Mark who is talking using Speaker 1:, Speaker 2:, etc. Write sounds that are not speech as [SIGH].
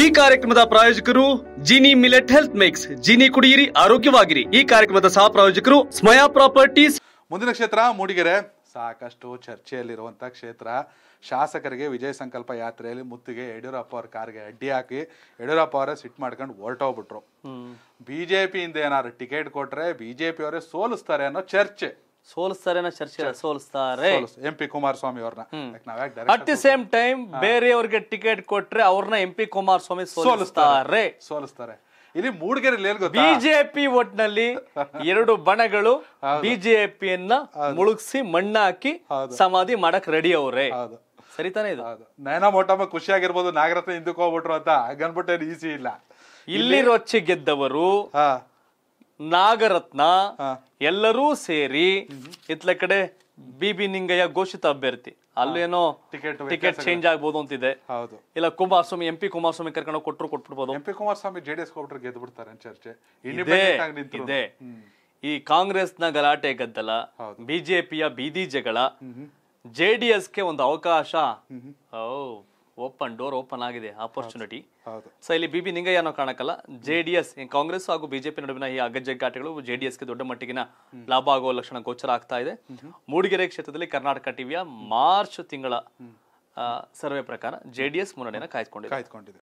Speaker 1: ಈ ಕಾರ್ಯಕ್ರಮದ ಪ್ರಾಯೋಜಕರು Jini millet health mix Jini ಕುಡಿಯಿರಿ ಆರೋಗ್ಯವಾಗಿರಿ ಈ ಕಾರ್ಯಕ್ರಮದ ಸಹ ಪ್ರಾಯೋಜಕರು ಸ್ಮಯಾ ಪ್ರಾಪರ್ಟೀಸ್ ಮುಂದಿನ ಕ್ಷೇತ್ರ ಮೂಡಿಗೆರೆ ಸಾಕಷ್ಟು ಚರ್ಚೆಯಲ್ಲಿರುವಂತಹ ಕ್ಷೇತ್ರ ಶಾಸಕರಿಗೆ ವಿಜಯ ಸಂಕಲ್ಪ ಯಾತ್ರೆಯಲ್ಲಿ ಮುತ್ತಿಗೆ ಯಡಿಯೂರಪ್ಪ ಅವ್ರ ಕಾರ್ಗೆ ಅಡ್ಡಿ ಹಾಕಿ ಯಡಿಯೂರಪ್ಪ ಅವರೇ ಸಿಟ್ ಮಾಡ್ಕೊಂಡು ಹೊರಟೋಗ್ಬಿಟ್ರು ಬಿಜೆಪಿಯಿಂದ ಏನಾದ್ರು ಟಿಕೆಟ್ ಕೊಟ್ರೆ ಬಿಜೆಪಿ ಅವರೇ ಸೋಲಿಸ್ತಾರೆ ಅನ್ನೋ ಚರ್ಚೆ ಸೋಲಿಸ್ತಾರೆ ಚರ್ಚೆ ಸೋಲಿಸ್ತಾರೆ ಎಂ ಪಿ ಕುಮಾರಸ್ವಾಮಿ ಅವ್ರನ್ನ ಅಟ್ ದಿ ಸೇಮ್ ಟೈಮ್ ಬೇರೆಯವ್ರಿಗೆ ಟಿಕೆಟ್ ಕೊಟ್ರೆ ಅವ್ರನ್ನ ಎಂ ಪಿ ಕುಮಾರಸ್ವಾಮಿ ಸೋಲಿಸ್ತಾರೆ ಸೋಲಿಸ್ತಾರೆ ಇಲ್ಲಿ ಮೂಡಿಗೆರೆಯಲ್ಲಿ ಬಿಜೆಪಿ ಒಟ್ನಲ್ಲಿ [LAUGHS] ಎರಡು ಬಣಗಳು ಬಿಜೆಪಿಯನ್ನ ಮುಳುಗಿಸಿ ಮಣ್ಣಾಕಿ ಸಮಾಧಿ ಮಾಡಕ್ ರೆಡಿ ಅವ್ರೆ ಸರಿತಾನೆ ಇದು ನಯನ ಮೋಟಮ್ಮ ಖುಷಿಯಾಗಿರ್ಬೋದು ನಾಗರತ್ನ ಹಿಂದಕ್ಕೆ ಹೋಗ್ಬಿಟ್ರು ಅಂತ ಹಾಗನ್ಬಿಟ್ಟು ಈಸಿ ಇಲ್ಲ ಇಲ್ಲಿರೋ ಗೆದ್ದವರು ನಾಗರತ್ನ ಎಲ್ಲರೂ ಸೇರಿ ಇತ್ಲ ಕಡೆ ಬಿಬಿ ನಿಂಗಯ್ಯ ಘೋಷಿತ ಅಭ್ಯರ್ಥಿ ಅಲ್ಲೇನೋ ಟಿಕೆಟ್ ಟಿಕೆಟ್ ಚೇಂಜ್ ಆಗ್ಬೋದು ಅಂತಿದೆ ಹೌದು ಇಲ್ಲ ಕುಮಾರಸ್ವಾಮಿ ಎಂ ಪಿ ಕುಮಾರಸ್ವಾಮಿ ಕರ್ಕೊಂಡು ಕೊಟ್ಟರು ಕೊಟ್ಬಿಡ್ಬೋದು ಎಂ ಪಿ ಕುಮಾರಸ್ವಾಮಿ ಜೆಡಿಎಸ್ ಕೊಟ್ಟರು ಗೆದ್ದು ಬಿಡ್ತಾರೆ ಚರ್ಚೆ ಇದೆ ಈ ಕಾಂಗ್ರೆಸ್ನ ಗಲಾಟೆ ಗದ್ದಲ ಬಿಜೆಪಿಯ ಬೀದಿ ಜಗಳ ಜೆಡಿಎಸ್ಗೆ ಒಂದು ಅವಕಾಶ ಓ ಓಪನ್ ಡೋರ್ ಓಪನ್ ಆಗಿದೆ ಆಪರ್ಚುನಿಟಿ ಸೊ ಇಲ್ಲಿ ಬಿಬಿ ನಿಂಗ ನಿಂಗಯ್ಯ ಅನ್ನೋ ಕಾರಣಕ್ಕಲ್ಲ ಜೆ ಡಿ ಎಸ್ ಕಾಂಗ್ರೆಸ್ ಹಾಗೂ ಬಿಜೆಪಿ ನಡುವಿನ ಈ ಅಗಜಗ್ಗಾಟಗಳು ಜೆ ಡಿ ದೊಡ್ಡ ಮಟ್ಟಿಗಿನ ಲಾಭ ಆಗುವ ಲಕ್ಷಣ ಗೋಚರ ಆಗ್ತಾ ಇದೆ ಮೂಡಿಗೆರೆ ಕ್ಷೇತ್ರದಲ್ಲಿ ಕರ್ನಾಟಕ ಟಿವಿಯ ಮಾರ್ಚ್ ತಿಂಗಳ ಸರ್ವೆ ಪ್ರಕಾರ ಜೆ ಡಿ ಎಸ್ ಮುನ್ನಡೆಯನ್ನು ಕಾಯ್ದುಕೊಂಡಿದೆ